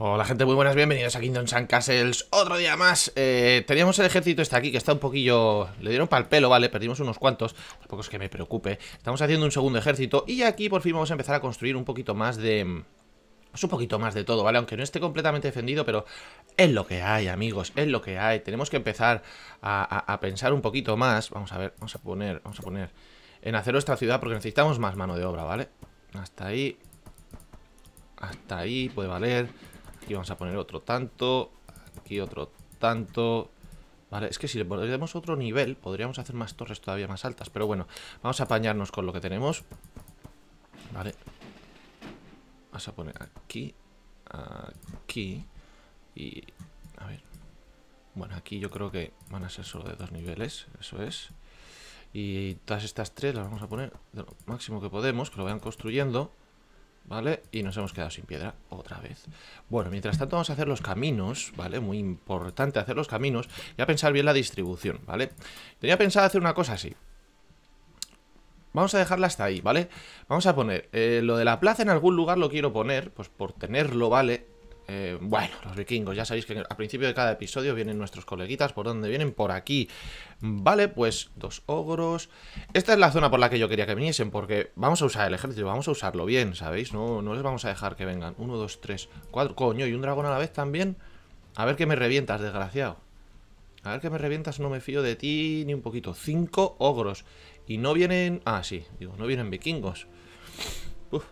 Hola gente, muy buenas, bienvenidos a Kingdom San Castles, otro día más eh, Teníamos el ejército este aquí que está un poquillo... Le dieron para el pelo, vale, perdimos unos cuantos Tampoco es que me preocupe Estamos haciendo un segundo ejército y aquí por fin vamos a empezar a construir un poquito más de... Es un poquito más de todo, ¿vale? Aunque no esté completamente defendido, pero es lo que hay, amigos, es lo que hay Tenemos que empezar a, pensar un poquito más Vamos a ver, vamos a poner, vamos a poner En hacer nuestra ciudad porque necesitamos más mano de obra, ¿vale? Hasta ahí Hasta ahí, puede valer Aquí vamos a poner otro tanto. Aquí otro tanto. Vale, es que si le ponemos otro nivel, podríamos hacer más torres todavía más altas. Pero bueno, vamos a apañarnos con lo que tenemos. Vale. Vamos a poner aquí, aquí y... A ver. Bueno, aquí yo creo que van a ser solo de dos niveles, eso es. Y todas estas tres las vamos a poner de lo máximo que podemos, que lo vayan construyendo. ¿vale? Y nos hemos quedado sin piedra otra vez. Bueno, mientras tanto vamos a hacer los caminos, ¿vale? Muy importante hacer los caminos y a pensar bien la distribución, ¿vale? Tenía pensado hacer una cosa así. Vamos a dejarla hasta ahí, ¿vale? Vamos a poner eh, lo de la plaza en algún lugar lo quiero poner, pues por tenerlo, ¿vale? Eh, bueno, los vikingos, ya sabéis que al principio de cada episodio vienen nuestros coleguitas. ¿Por dónde vienen? Por aquí. Vale, pues dos ogros. Esta es la zona por la que yo quería que viniesen, porque vamos a usar el ejército, vamos a usarlo bien, ¿sabéis? No, no les vamos a dejar que vengan. Uno, dos, tres, cuatro. Coño, y un dragón a la vez también. A ver que me revientas, desgraciado. A ver que me revientas, no me fío de ti ni un poquito. Cinco ogros. Y no vienen... Ah, sí, digo, no vienen vikingos. Uf.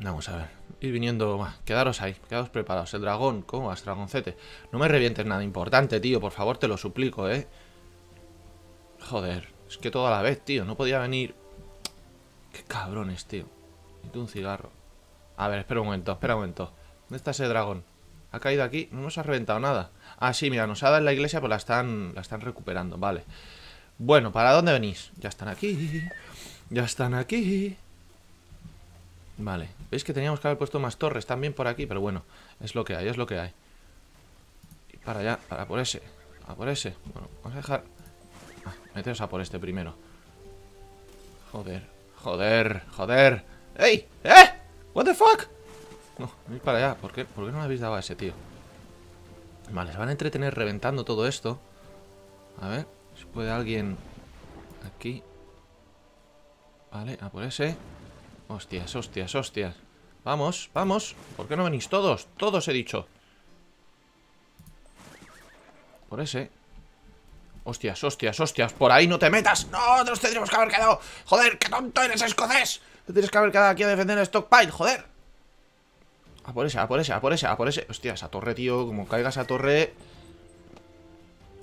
Vamos a ver. Ir viniendo Quedaros ahí. quedaros preparados. El dragón. ¿Cómo vas, dragoncete? No me revientes nada importante, tío. Por favor, te lo suplico, ¿eh? Joder. Es que toda la vez, tío. No podía venir... Qué cabrones, tío. un cigarro. A ver, espera un momento. Espera un momento. ¿Dónde está ese dragón? Ha caído aquí. No nos ha reventado nada. Ah, sí, mira. Nos ha dado en la iglesia, pero pues la están, la están recuperando. Vale. Bueno, ¿para dónde venís? Ya están aquí. Ya están aquí. Vale, veis que teníamos que haber puesto más torres también por aquí, pero bueno, es lo que hay, es lo que hay. Y para allá, para por ese, a por ese. Bueno, vamos a dejar... Ah, meteros a por este primero. Joder, joder, joder. ¡Ey! ¡Eh! ¿What the fuck? No, ir para allá. ¿Por qué? ¿Por qué no me habéis dado a ese tío? Vale, se van a entretener reventando todo esto. A ver, si puede alguien... Aquí. Vale, a por ese. Hostias, hostias, hostias. Vamos, vamos. ¿Por qué no venís todos? Todos he dicho. Por ese. Hostias, hostias, hostias. Por ahí no te metas. No, nos tendríamos que haber quedado. Joder, qué tonto eres, escocés. Te tienes que haber quedado aquí a defender el stockpile, joder. A por ese, a por ese, a por ese, a por ese. Hostias, a torre, tío. Como caigas a torre.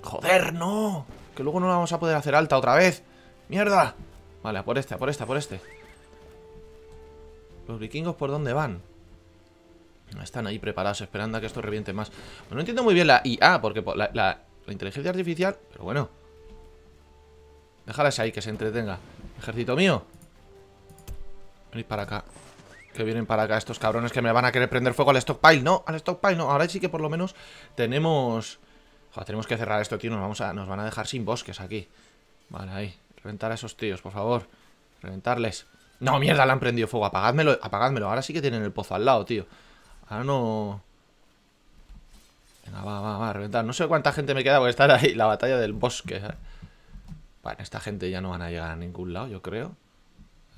Joder, no. Que luego no la vamos a poder hacer alta otra vez. Mierda. Vale, a por este, a por este, a por este. ¿Los vikingos por dónde van? Están ahí preparados, esperando a que esto reviente más. no entiendo muy bien la IA, porque la, inteligencia artificial... Pero bueno. Déjalas ahí, que se entretenga. Ejército mío. Venid para acá. Que vienen para acá estos cabrones que me van a querer prender fuego al stockpile. No, al stockpile no. Ahora sí que por lo menos tenemos... Joder, tenemos que cerrar esto, tío. Nos, vamos a... Nos van a dejar sin bosques aquí. Vale, ahí. Reventar a esos tíos, por favor. Reventarles. No, mierda, le han prendido fuego. Apagádmelo, apagádmelo. Ahora sí que tienen el pozo al lado, tío. Ahora no... Venga, va, va, va, a reventar. No sé cuánta gente me queda por estar ahí la batalla del bosque. Vale, ¿eh? esta gente ya no van a llegar a ningún lado, yo creo.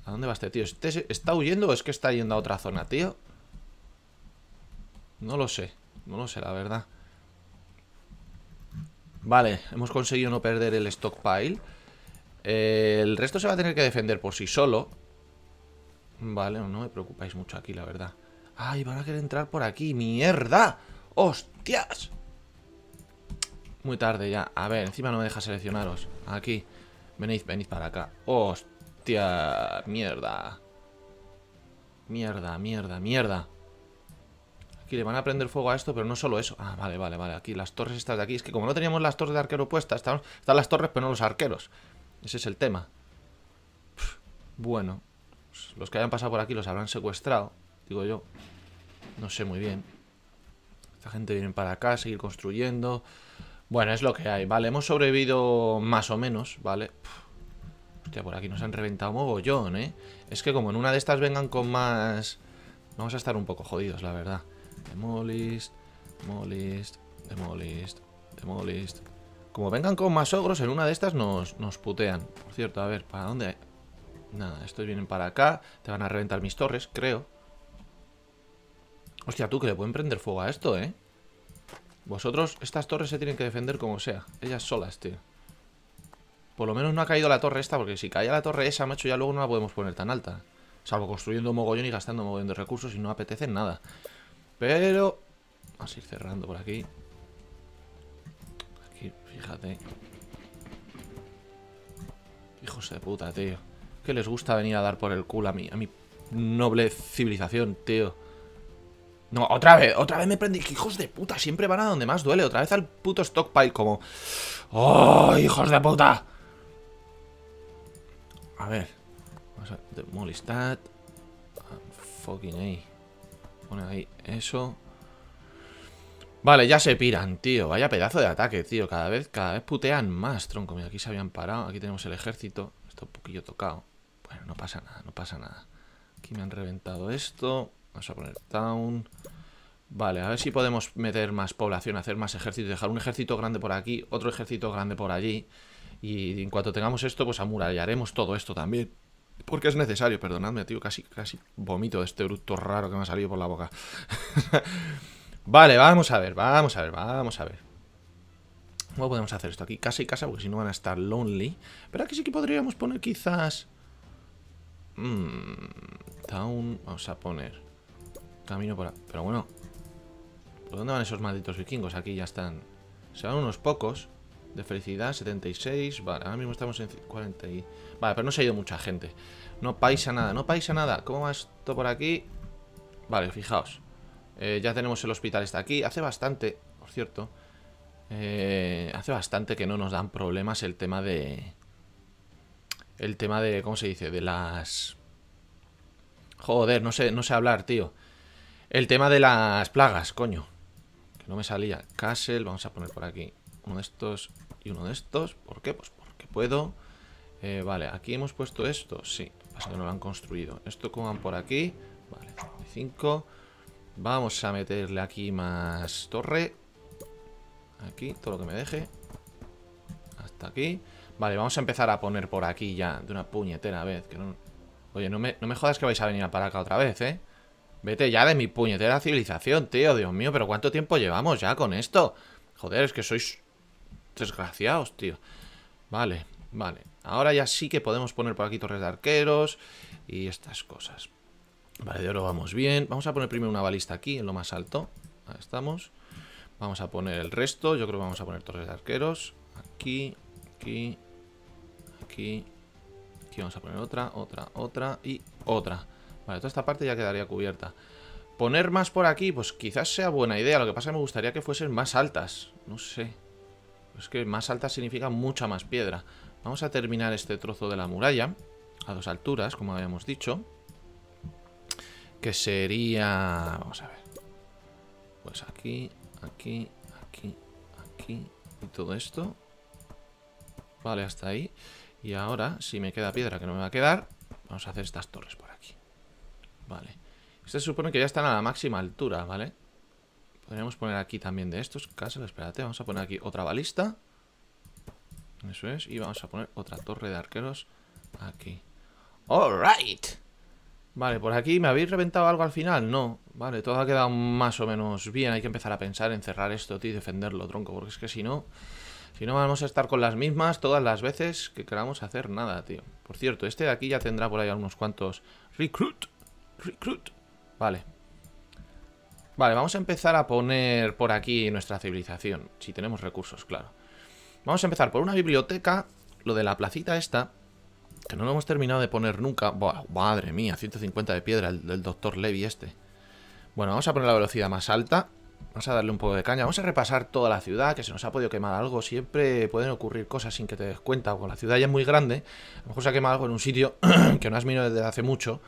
¿A dónde va este tío? ¿Este está huyendo o es que está yendo a otra zona, tío? No lo sé. No lo sé, la verdad. Vale, hemos conseguido no perder el stockpile. Eh, el resto se va a tener que defender por sí solo. Vale, no me preocupáis mucho aquí, la verdad. ¡Ay, van a querer entrar por aquí! ¡Mierda! ¡Hostias! Muy tarde ya. A ver, encima no me deja seleccionaros. Aquí. Venid, venid para acá. ¡Hostia! ¡Mierda! Mierda, mierda, mierda. Aquí le van a prender fuego a esto, pero no solo eso. Ah, vale, vale, vale. Aquí las torres estas de aquí. Es que como no teníamos las torres de arquero puestas, están, están las torres, pero no los arqueros. Ese es el tema. bueno, pues, los que hayan pasado por aquí los habrán secuestrado, digo yo. No sé muy bien. Esta gente viene para acá, a seguir construyendo. Bueno, es lo que hay, ¿vale? Hemos sobrevivido más o menos, ¿vale? Hostia, por aquí nos han reventado mogollón, ¿eh? Es que como en una de estas vengan con más... Vamos a estar un poco jodidos, la verdad. Demolist, demolist, demolist, demolist. Como vengan con más ogros, en una de estas nos, nos putean. Por cierto, a ver, ¿para dónde? Nada, estos vienen para acá. Te van a reventar mis torres, creo. Hostia, tú, que le pueden prender fuego a esto, ¿eh? Vosotros, estas torres se tienen que defender como sea. Ellas solas, tío. Por lo menos no ha caído la torre esta, porque si cae la torre esa, macho, ya luego no la podemos poner tan alta. Salvo construyendo mogollón y gastando moviendo de recursos y no apetece nada. Pero... Vamos a ir cerrando por aquí. Aquí, fíjate. Hijos de puta, tío que les gusta venir a dar por el culo a mi, a mi noble civilización, tío. No, otra vez, otra vez me prendí. Hijos de puta, siempre van a donde más duele. Otra vez al puto stockpile como... ¡Oh, hijos de puta! A ver. Vamos a... Fucking A. Pone ahí eso. Vale, ya se piran, tío. Vaya pedazo de ataque, tío. Cada vez, cada vez putean más, tronco. Mira, aquí se habían parado. Aquí tenemos el ejército. Está un poquillo tocado no pasa nada, no pasa nada. Aquí me han reventado esto. Vamos a poner town. Vale, a ver si podemos meter más población, hacer más ejército, dejar un ejército grande por aquí, otro ejército grande por allí. Y en cuanto tengamos esto, pues amurallaremos todo esto también. Porque es necesario, perdonadme, tío, casi, casi vomito de este bruto raro que me ha salido por la boca. vale, vamos a ver, vamos a ver, vamos a ver. ¿Cómo podemos hacer esto aquí? Casa y casa, porque si no van a estar lonely. Pero aquí sí que podríamos poner quizás... Mmm. Town. Vamos a poner. Camino por. Pero bueno. ¿Por dónde van esos malditos vikingos? Aquí ya están. Se van unos pocos. De felicidad, 76. Vale, ahora mismo estamos en 40 y... Vale, pero no se ha ido mucha gente. No paisa nada, no paisa nada. ¿Cómo va esto por aquí? Vale, fijaos. Eh, ya tenemos el hospital está aquí. Hace bastante, por cierto. Eh, hace bastante que no nos dan problemas el tema de el tema de, ¿cómo se dice? De las... Joder, no sé, no sé hablar, tío. El tema de las plagas, coño. Que no me salía. Castle, vamos a poner por aquí uno de estos y uno de estos. ¿Por qué? Pues porque puedo. Eh, vale, aquí hemos puesto esto. Sí, pasa que no lo han construido. Esto coman por aquí. Vale, cinco. Vamos a meterle aquí más torre. Aquí, todo lo que me deje. Hasta aquí. Vale, vamos a empezar a poner por aquí ya, de una puñetera vez. Que no... Oye, no me, jodas que vais a venir a para acá otra vez, ¿eh? Vete ya de mi puñetera civilización, tío. Dios mío, pero ¿cuánto tiempo llevamos ya con esto? Joder, es que sois desgraciados, tío. Vale, vale. Ahora ya sí que podemos poner por aquí torres de arqueros y estas cosas. Vale, de oro vamos bien. Vamos a poner primero una balista aquí, en lo más alto. Ahí estamos. Vamos a poner el resto. Yo creo que vamos a poner torres de arqueros. Aquí, aquí, aquí. Aquí vamos a poner otra, otra, otra y otra. Vale, toda esta parte ya quedaría cubierta. Poner más por aquí, pues quizás sea buena idea. Lo que pasa es que me gustaría que fuesen más altas. No sé. Es que más altas significa mucha más piedra. Vamos a terminar este trozo de la muralla. A dos alturas, como habíamos dicho. Que sería... Vamos a ver. Pues aquí, aquí, aquí, aquí. Y todo esto. Vale, hasta ahí. Y ahora, si me queda piedra, que no me va a quedar, vamos a hacer estas torres por aquí. Vale. Estas se supone que ya están a la máxima altura, ¿vale? Podríamos poner aquí también de estos casos. Espérate, vamos a poner aquí otra balista. Eso es. Y vamos a poner otra torre de arqueros aquí. right! Vale, por aquí, ¿me habéis reventado algo al final? No. Vale, todo ha quedado más o menos bien. Hay que empezar a pensar en cerrar esto, tío, y defenderlo, tronco. Porque es que si no... Si no, vamos a estar con las mismas todas las veces que queramos hacer nada, tío. Por cierto, este de aquí ya tendrá por ahí algunos cuantos... Recruit. Recruit. Vale. Vale, vamos a empezar a poner por aquí nuestra civilización. Si tenemos recursos, claro. Vamos a empezar por una biblioteca. Lo de la placita esta, que no lo hemos terminado de poner nunca. Buah, madre mía, 150 de piedra el, doctor Levy este. Bueno, vamos a poner la velocidad más alta. Vamos a darle un poco de caña. Vamos a repasar toda la ciudad, que se nos ha podido quemar algo. Siempre pueden ocurrir cosas sin que te des cuenta. con la ciudad ya es muy grande. A lo mejor se ha quemado algo en un sitio que no has mirado desde hace mucho.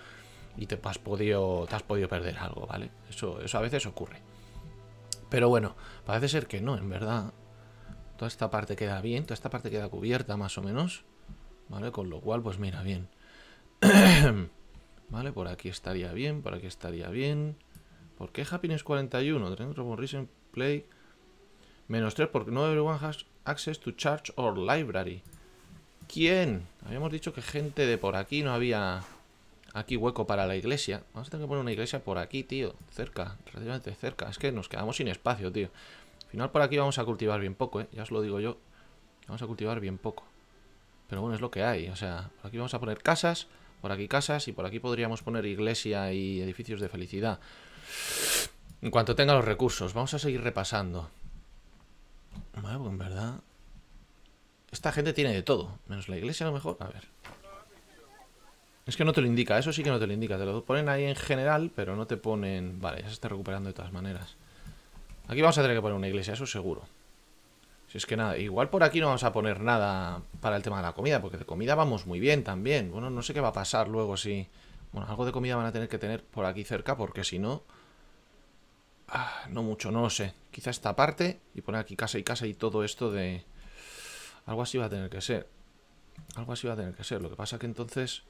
Y te has podido, te has podido perder algo, ¿vale? Eso, eso a veces ocurre. Pero bueno, parece ser que no, en verdad. Toda esta parte queda bien. Toda esta parte queda cubierta, más o menos. ¿Vale? Con lo cual, pues mira, bien. ¿Vale? Por aquí estaría bien. Por aquí estaría bien. ¿Por qué Happiness 41? Tenemos from Reason Play. Menos 3 porque no everyone has access to church or library. ¿Quién? Habíamos dicho que gente de por aquí no había aquí hueco para la iglesia. Vamos a tener que poner una iglesia por aquí, tío. Cerca, relativamente cerca. Es que nos quedamos sin espacio, tío. Al final por aquí vamos a cultivar bien poco, ¿eh? Ya os lo digo yo. Vamos a cultivar bien poco. Pero bueno, es lo que hay. O sea, por aquí vamos a poner casas, por aquí casas y por aquí podríamos poner iglesia y edificios de felicidad. En cuanto tenga los recursos, vamos a seguir repasando. Bueno, en verdad... Esta gente tiene de todo, menos la iglesia a lo mejor. A ver. Es que no te lo indica, eso sí que no te lo indica. Te lo ponen ahí en general, pero no te ponen... Vale, ya se está recuperando de todas maneras. Aquí vamos a tener que poner una iglesia, eso seguro. Si es que nada, igual por aquí no vamos a poner nada para el tema de la comida, porque de comida vamos muy bien también. Bueno, no sé qué va a pasar luego si... Bueno, algo de comida van a tener que tener por aquí cerca, porque si no... Ah, no mucho, no lo sé. Quizá esta parte y poner aquí casa y casa y todo esto de... Algo así va a tener que ser. Algo así va a tener que ser. Lo que pasa que entonces...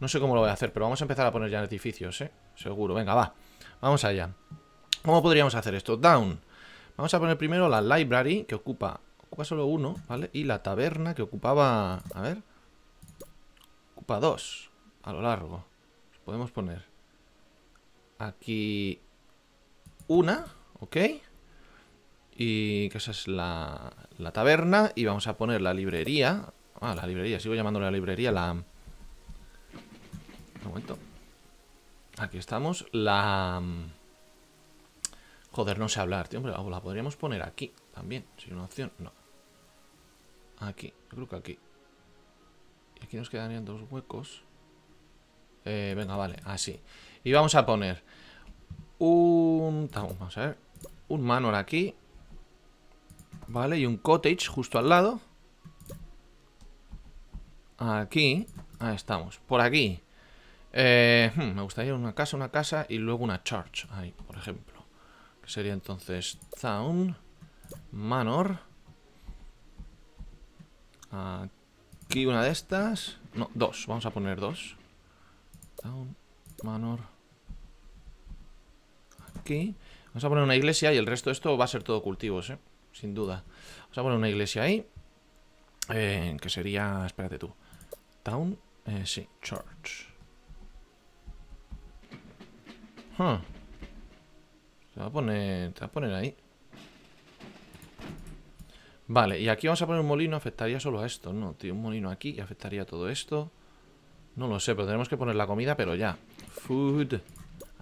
No sé cómo lo voy a hacer, pero vamos a empezar a poner ya edificios, ¿eh? Seguro. Venga, va. Vamos allá. ¿Cómo podríamos hacer esto? Down. Vamos a poner primero la library, que ocupa... Ocupa solo uno, ¿vale? Y la taberna, que ocupaba... A ver... Ocupa dos. A lo largo. Podemos poner... Aquí una, ¿ok? Y que esa es la, la taberna. Y vamos a poner la librería. Ah, la librería, sigo llamando la librería, la... Un momento. Aquí estamos. La... Joder, no sé hablar, tío. Hombre, la podríamos poner aquí también. Si una opción, no. Aquí, yo creo que aquí. Y aquí nos quedarían dos huecos. Eh, venga, vale, así. Y vamos a poner un... Vamos a ver. Un Manor aquí. Vale, y un Cottage justo al lado. Aquí. Ahí estamos. Por aquí. Eh, hmm, me gustaría una casa, una casa y luego una church. Ahí, por ejemplo. Que sería entonces Town. Manor. Aquí una de estas. No, dos. Vamos a poner dos. Town. Manor. Vamos a poner una iglesia y el resto de esto va a ser todo cultivos, ¿eh? Sin duda. Vamos a poner una iglesia ahí. Eh, que sería... Espérate tú. Town... Eh, sí, church. Te va a poner... va a poner ahí. Vale, y aquí vamos a poner un molino, afectaría solo a esto, ¿no? Tío, un molino aquí y afectaría a todo esto. No lo sé, pero tenemos que poner la comida, pero ya. Food.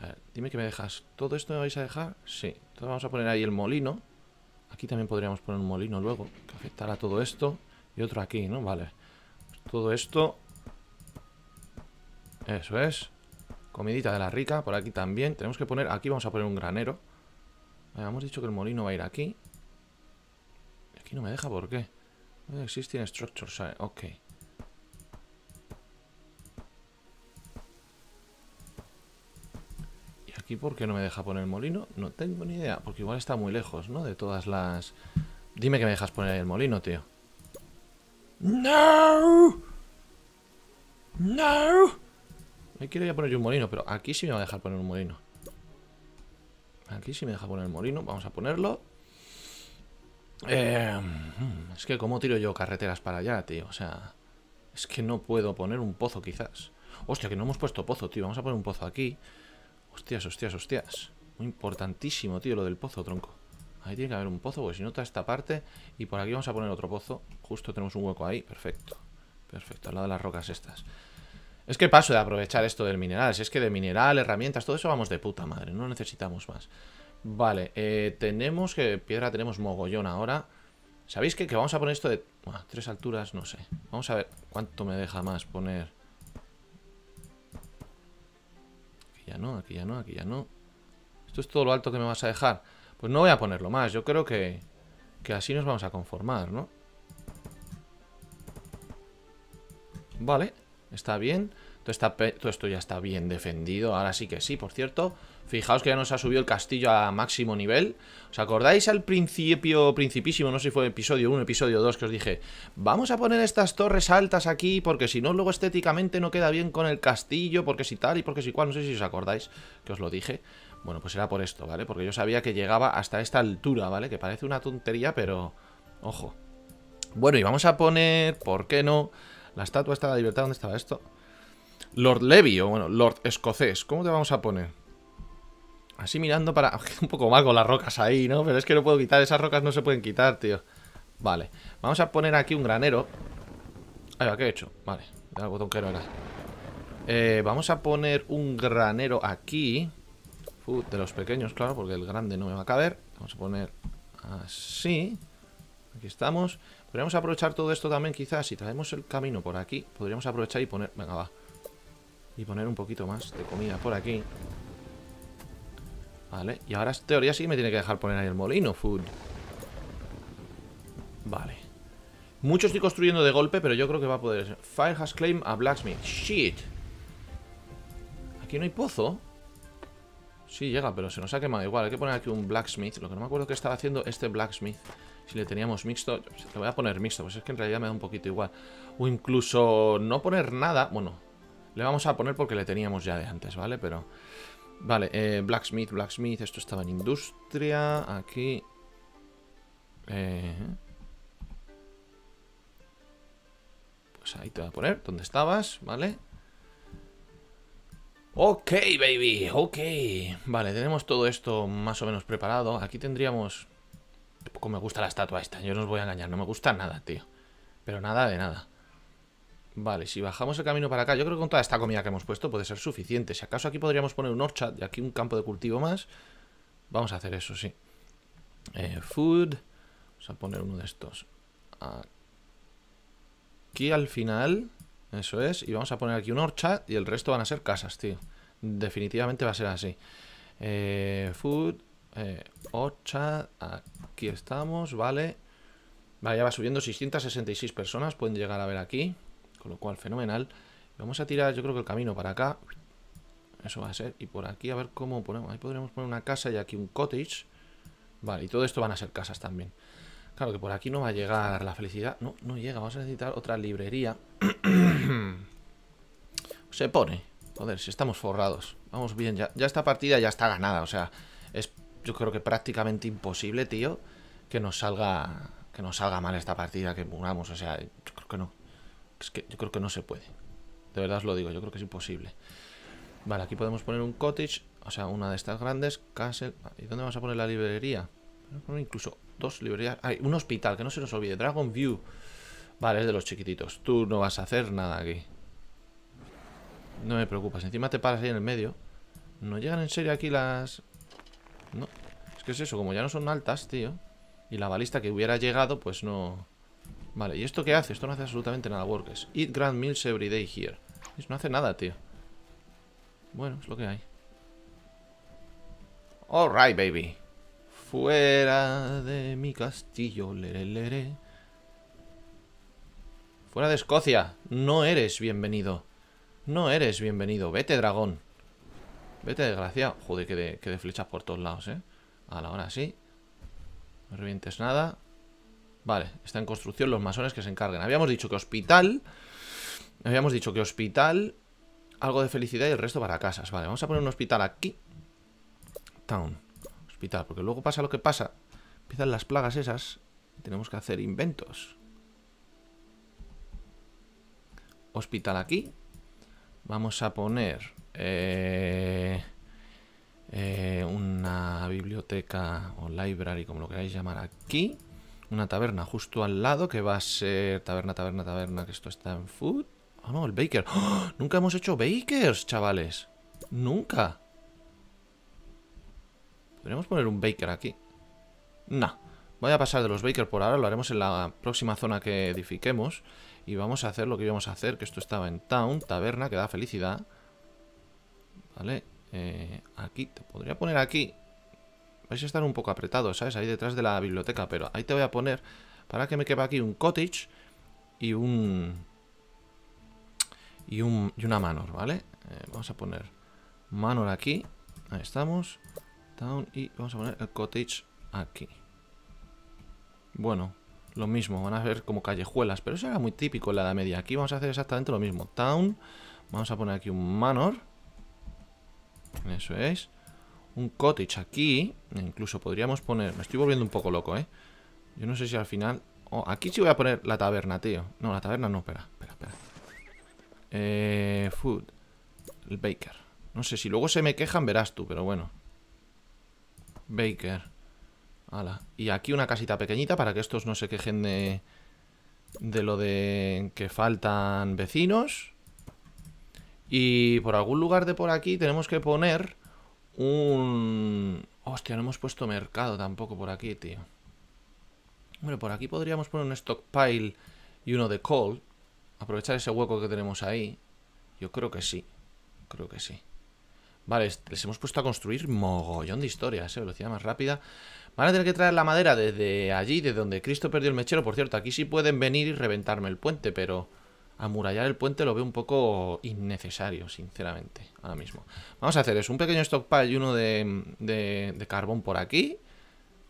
A eh, ver, dime que me dejas. ¿Todo esto me vais a dejar? Sí. Entonces vamos a poner ahí el molino. Aquí también podríamos poner un molino luego, que afectará todo esto. Y otro aquí, ¿no? Vale. Todo esto. Eso es. Comidita de la rica, por aquí también. Tenemos que poner, aquí vamos a poner un granero. Eh, hemos dicho que el molino va a ir aquí. Aquí no me deja, ¿por qué? Structure structures, eh, ok. Aquí, ¿por qué no me deja poner el molino? No tengo ni idea, porque igual está muy lejos, ¿no? De todas las... Dime que me dejas poner el molino, tío. ¡No! ¡No! Me quiero ya poner yo un molino, pero aquí sí me va a dejar poner un molino. Aquí sí me deja poner el molino. Vamos a ponerlo. Eh, mm, es que cómo tiro yo carreteras para allá, tío. O sea, es que no puedo poner un pozo quizás. Hostia, que no hemos puesto pozo, tío. Vamos a poner un pozo aquí. Hostias, hostias, hostias. Muy importantísimo, tío, lo del pozo, tronco. Ahí tiene que haber un pozo, porque si no está esta parte. Y por aquí vamos a poner otro pozo. Justo tenemos un hueco ahí. Perfecto. Perfecto, al lado de las rocas estas. Es que paso de aprovechar esto del mineral. Si es que de mineral, herramientas, todo eso vamos de puta madre. No necesitamos más. Vale, eh, tenemos que... Piedra tenemos mogollón ahora. ¿Sabéis qué? Que vamos a poner esto de... Buah, tres alturas, no sé. Vamos a ver cuánto me deja más poner... ya no, aquí ya no, aquí ya no. Esto es todo lo alto que me vas a dejar. Pues no voy a ponerlo más. Yo creo que, que así nos vamos a conformar, ¿no? Vale, está bien. Todo, esto ya está bien defendido. Ahora sí que sí, por cierto. Fijaos que ya nos ha subido el castillo a máximo nivel. ¿Os acordáis al principio, principísimo, no sé si fue episodio 1, episodio 2, que os dije, vamos a poner estas torres altas aquí porque si no luego estéticamente no queda bien con el castillo, porque si tal y porque si cual, no sé si os acordáis que os lo dije. Bueno, pues era por esto, ¿vale? Porque yo sabía que llegaba hasta esta altura, ¿vale? Que parece una tontería, pero... Ojo. Bueno, y vamos a poner, ¿por qué no? La estatua está de la libertad, ¿dónde estaba esto? Lord Levy, o bueno, Lord Escocés. ¿Cómo te vamos a poner? Así mirando para... Un poco mal con las rocas ahí, ¿no? Pero es que no puedo quitar. Esas rocas no se pueden quitar, tío. Vale. Vamos a poner aquí un granero. Ahí va, ¿qué he hecho? Vale. botón que no eh, vamos a poner un granero aquí. Uh, de los pequeños, claro, porque el grande no me va a caber. Vamos a poner así. Aquí estamos. Podríamos aprovechar todo esto también, quizás. Si traemos el camino por aquí, podríamos aprovechar y poner... Venga, va. Y poner un poquito más de comida por aquí. Vale, y ahora en teoría sí me tiene que dejar poner ahí el molino, food. Vale. Mucho estoy construyendo de golpe, pero yo creo que va a poder... Fire has claim a blacksmith. Shit. Aquí no hay pozo. Sí, llega, pero se nos ha quemado igual. Hay que poner aquí un blacksmith. Lo que no me acuerdo que estaba haciendo este blacksmith. Si le teníamos mixto... Te voy a poner mixto, pues es que en realidad me da un poquito igual. O incluso no poner nada. Bueno, le vamos a poner porque le teníamos ya de antes, ¿vale? Pero... Vale, eh, blacksmith, blacksmith, esto estaba en industria, aquí... Eh, pues ahí te voy a poner, ¿dónde estabas? ¿Vale? Ok, baby, ok. Vale, tenemos todo esto más o menos preparado. Aquí tendríamos... Tampoco me gusta la estatua esta, yo no os voy a engañar, no me gusta nada, tío. Pero nada de nada. Vale, si bajamos el camino para acá, yo creo que con toda esta comida que hemos puesto puede ser suficiente. Si acaso aquí podríamos poner un orchard y aquí un campo de cultivo más. Vamos a hacer eso, sí. Eh, food. Vamos a poner uno de estos. Aquí al final. Eso es. Y vamos a poner aquí un orchard y el resto van a ser casas, tío. Definitivamente va a ser así. Eh, food. Eh, orchard. Aquí estamos, vale. Vale, ya va subiendo 666 personas. Pueden llegar a ver aquí con lo cual fenomenal. Vamos a tirar, yo creo que el camino para acá, eso va a ser, y por aquí a ver cómo ponemos, ahí podríamos poner una casa y aquí un cottage, vale, y todo esto van a ser casas también. Claro que por aquí no va a llegar la felicidad, no, no llega, vamos a necesitar otra librería. Se pone, joder, si estamos forrados, vamos bien, ya, ya esta partida ya está ganada, o sea, es yo creo que prácticamente imposible, tío, que nos salga que nos salga mal esta partida, que jugamos. o sea, yo creo que no. Es que yo creo que no se puede. De verdad os lo digo, yo creo que es imposible. Vale, aquí podemos poner un cottage, o sea, una de estas grandes, castle... ¿Y dónde vamos a poner la librería? Vamos incluso dos librerías... Hay ah, un hospital, que no se nos olvide, Dragon View. Vale, es de los chiquititos. Tú no vas a hacer nada aquí. No me preocupas, encima te paras ahí en el medio. ¿No llegan en serio aquí las...? No, es que es eso, como ya no son altas, tío. Y la balista que hubiera llegado, pues no... Vale, ¿y esto qué hace? Esto no hace absolutamente nada, workers. Eat grand meals every day here. no hace nada, tío. Bueno, es lo que hay. Alright, baby. Fuera de mi castillo, lere, lere. Fuera de Escocia. No eres bienvenido. No eres bienvenido. Vete, dragón. Vete, desgraciado. Joder, que de, que de flechas por todos lados, ¿eh? A la hora sí. No revientes nada. Vale, está en construcción los masones que se encarguen. Habíamos dicho que hospital... Habíamos dicho que hospital... Algo de felicidad y el resto para casas. Vale, vamos a poner un hospital aquí. Town. Hospital, porque luego pasa lo que pasa. Empiezan las plagas esas. tenemos que hacer inventos. Hospital aquí. Vamos a poner... Eh, eh, una biblioteca o library, como lo queráis llamar aquí. Una taberna justo al lado que va a ser... Taberna, taberna, taberna, que esto está en food. Ah, no, el baker. ¡Oh! Nunca hemos hecho bakers, chavales. Nunca. Podríamos poner un baker aquí. No. Voy a pasar de los bakers por ahora. Lo haremos en la próxima zona que edifiquemos. Y vamos a hacer lo que íbamos a hacer, que esto estaba en town, taberna, que da felicidad. Vale. Eh, aquí, te podría poner aquí vais a estar un poco apretados, ¿sabes? Ahí detrás de la biblioteca, pero ahí te voy a poner para que me quede aquí un cottage y un... Y, un, una manor, ¿vale? Eh, vamos a poner manor aquí. Ahí estamos. Town y vamos a poner el cottage aquí. Bueno, lo mismo, van a ver como callejuelas, pero eso era muy típico en la Edad Media. Aquí vamos a hacer exactamente lo mismo. Town, vamos a poner aquí un manor. Eso es un cottage aquí. Incluso podríamos poner... Me estoy volviendo un poco loco, ¿eh? Yo no sé si al final... Oh, aquí sí voy a poner la taberna, tío. No, la taberna no, espera, espera, espera. Eh, food. El baker. No sé, si luego se me quejan verás tú, pero bueno. Baker. Ala. Y aquí una casita pequeñita para que estos no se quejen de... De lo de que faltan vecinos. Y por algún lugar de por aquí tenemos que poner un... Hostia, no hemos puesto mercado tampoco por aquí, tío. Bueno, por aquí podríamos poner un stockpile y uno de coal. Aprovechar ese hueco que tenemos ahí. Yo creo que sí. Creo que sí. Vale, les hemos puesto a construir mogollón de historias, ¿eh? Velocidad más rápida. Van a tener que traer la madera desde allí, De donde Cristo perdió el mechero. Por cierto, aquí sí pueden venir y reventarme el puente, pero amurallar el puente lo veo un poco innecesario, sinceramente, ahora mismo. Vamos a hacer eso, un pequeño stockpile y uno de, de, carbón por aquí,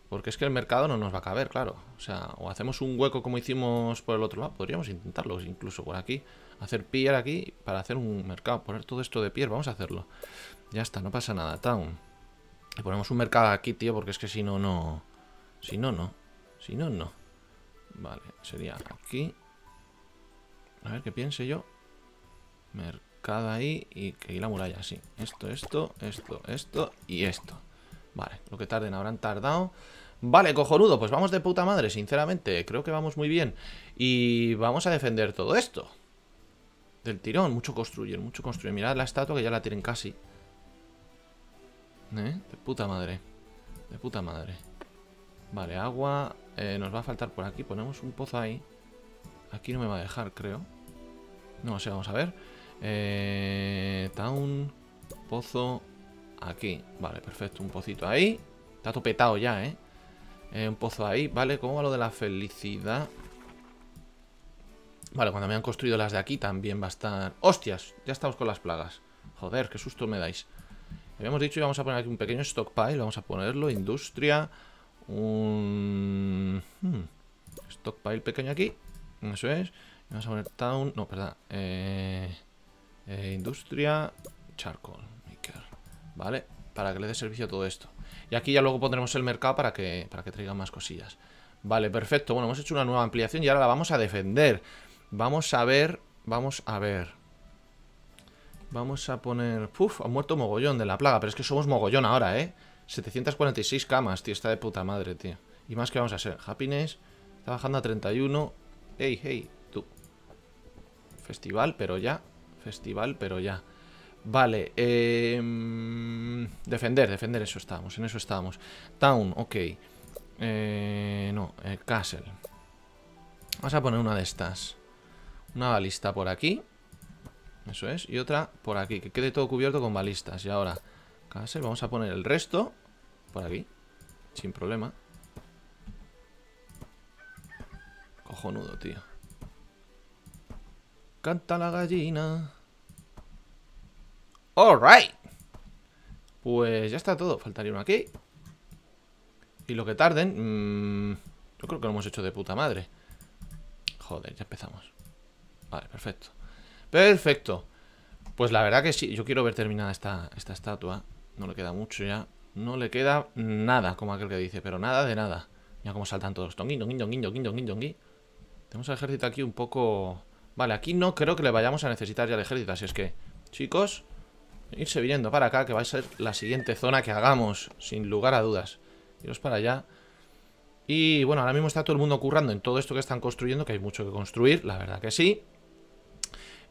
porque es que el mercado no nos va a caber, claro. O sea, o hacemos un hueco como hicimos por el otro lado, podríamos intentarlo incluso por aquí. Hacer pillar aquí para hacer un mercado, poner todo esto de pie, vamos a hacerlo. Ya está, no pasa nada, town. Y ponemos un mercado aquí, tío, porque es que si no, no... Si no, no. Si no, no. Vale, sería aquí... A ver, qué piense yo. Mercado ahí y que la muralla, sí. Esto, esto, esto, esto y esto. Vale, lo que tarden habrán tardado. Vale, cojonudo, pues vamos de puta madre, sinceramente. Creo que vamos muy bien. Y vamos a defender todo esto. Del tirón, mucho construyen, mucho construyen. Mirad la estatua que ya la tienen casi. ¿Eh? De puta madre. De puta madre. Vale, agua. Eh, nos va a faltar por aquí. Ponemos un pozo ahí. Aquí no me va a dejar, creo. No sé, vamos a ver. Eh, town, pozo, aquí. Vale, perfecto, un pocito ahí. Está topetado ya, ¿eh? eh un pozo ahí, vale. ¿Cómo va lo de la felicidad? Vale, cuando me han construido las de aquí también va a estar... ¡Hostias! Ya estamos con las plagas. Joder, qué susto me dais. Habíamos dicho que vamos a poner aquí un pequeño stockpile. Vamos a ponerlo, industria. Un... Hmm, stockpile pequeño aquí. Eso es. Vamos a poner town. No, perdón. Eh, eh, industria. Charcoal Vale. Para que le dé servicio a todo esto. Y aquí ya luego pondremos el mercado para que, para que traiga más cosillas. Vale, perfecto. Bueno, hemos hecho una nueva ampliación y ahora la vamos a defender. Vamos a ver. Vamos a ver. Vamos a poner... Puf, ha muerto mogollón de la plaga. Pero es que somos mogollón ahora, ¿eh? 746 camas, tío. Está de puta madre, tío. Y más que vamos a hacer. Happiness. Está bajando a 31. Ey, hey. Festival, pero ya. Festival, pero ya. Vale, em, defender, defender, eso estábamos, en eso estábamos. Town, ok. Eh, no, eh, castle. Vamos a poner una de estas. Una balista por aquí. Eso es. Y otra por aquí. Que quede todo cubierto con balistas. Y ahora, castle, vamos a poner el resto por aquí. Sin problema. Cojonudo, tío. Canta la gallina. Alright. Pues ya está todo. Faltaría uno aquí. Y lo que tarden... Mm, yo creo que lo hemos hecho de puta madre. Joder, ya empezamos. Vale, perfecto. Perfecto. Pues la verdad que sí. Yo quiero ver terminada esta, estatua. No le queda mucho ya. No le queda nada, como aquel que dice. Pero nada de nada. Mira cómo saltan todos. Tenemos al ejército aquí un poco... Vale, aquí no creo que le vayamos a necesitar ya el ejército, así es que, chicos, irse viniendo para acá, que va a ser la siguiente zona que hagamos, sin lugar a dudas. Iros para allá. Y bueno, ahora mismo está todo el mundo currando en todo esto que están construyendo, que hay mucho que construir, la verdad que sí.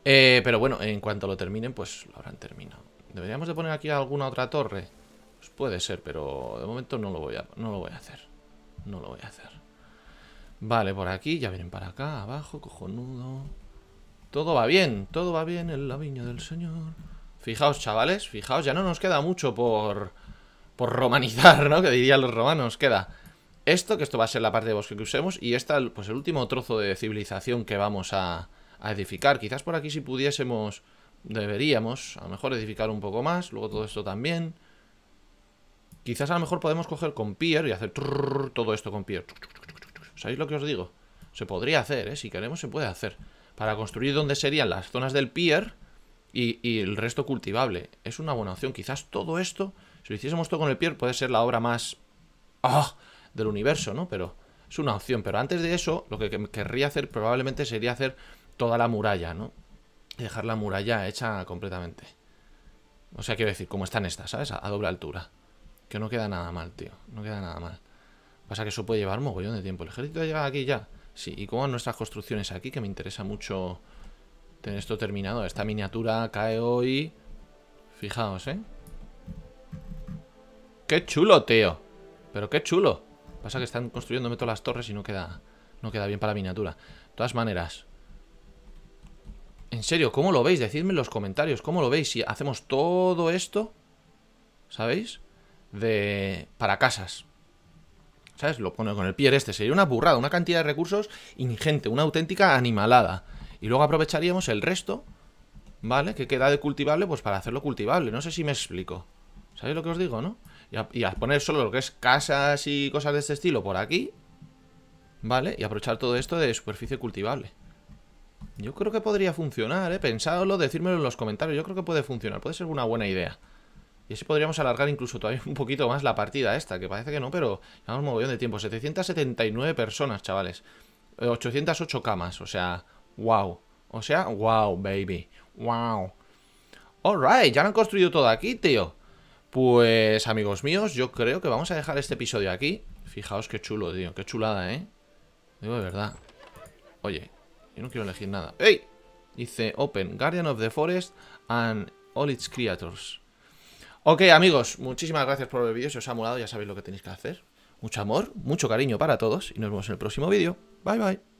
Eh, pero bueno, en cuanto lo terminen, pues lo habrán terminado. ¿Deberíamos de poner aquí alguna otra torre? Pues puede ser, pero de momento no lo voy a, no lo voy a hacer. No lo voy a hacer. Vale, por aquí, ya vienen para acá, abajo, cojonudo. Todo va bien, todo va bien en la viña del Señor. Fijaos, chavales, fijaos, ya no nos queda mucho por... Por romanizar, ¿no? Que dirían los romanos, queda esto, que esto va a ser la parte de bosque que usemos, y esta, pues el último trozo de civilización que vamos a, a edificar. Quizás por aquí si pudiésemos, deberíamos, a lo mejor edificar un poco más, luego todo esto también. Quizás a lo mejor podemos coger con Pier y hacer todo esto con Pier. ¿Sabéis lo que os digo? Se podría hacer, ¿eh? Si queremos se puede hacer para construir donde serían las zonas del pier y, el resto cultivable. Es una buena opción. Quizás todo esto, si lo hiciésemos todo con el pier, puede ser la obra más... ¡ah! del universo, ¿no? Pero es una opción. Pero antes de eso, lo que querría hacer probablemente sería hacer toda la muralla, ¿no? Dejar la muralla hecha completamente. O sea, quiero decir, como están estas, ¿sabes? A, doble altura. Que no queda nada mal, tío. No queda nada mal. Pasa que eso puede llevar un mogollón de tiempo. El ejército llega aquí ya. Sí, y van nuestras construcciones aquí, que me interesa mucho tener esto terminado. Esta miniatura cae hoy. Fijaos, ¿eh? ¡Qué chulo, tío! Pero qué chulo. Pasa que están construyéndome todas las torres y no queda, no queda bien para la miniatura. De todas maneras. En serio, ¿cómo lo veis? Decidme en los comentarios. ¿Cómo lo veis si hacemos todo esto? ¿Sabéis? De... Para casas. ¿Sabes? Lo pone con el pie este. Sería una burrada, una cantidad de recursos ingente, una auténtica animalada. Y luego aprovecharíamos el resto, ¿vale? Que queda de cultivable, pues para hacerlo cultivable. No sé si me explico. ¿Sabéis lo que os digo, no? Y y a poner solo lo que es casas y cosas de este estilo por aquí, ¿vale? Y aprovechar todo esto de superficie cultivable. Yo creo que podría funcionar, ¿eh? Pensadlo, decírmelo en los comentarios. Yo creo que puede funcionar. Puede ser una buena idea. Y así podríamos alargar incluso todavía un poquito más la partida esta, que parece que no, pero llevamos un mogollón de tiempo. 779 personas, chavales. 808 eh, camas, o sea, wow. O sea, wow, baby. Wow. Alright, ya lo han construido todo aquí, tío. Pues, amigos míos, yo creo que vamos a dejar este episodio aquí. Fijaos qué chulo, tío. Qué chulada, ¿eh? Digo de verdad. Oye, yo no quiero elegir nada. ¡Ey! Dice, open, Guardian of the Forest and all its creatures. Ok, amigos, muchísimas gracias por el vídeo. Si os ha molado, ya sabéis lo que tenéis que hacer. Mucho amor, mucho cariño para todos y nos vemos en el próximo vídeo. Bye, bye.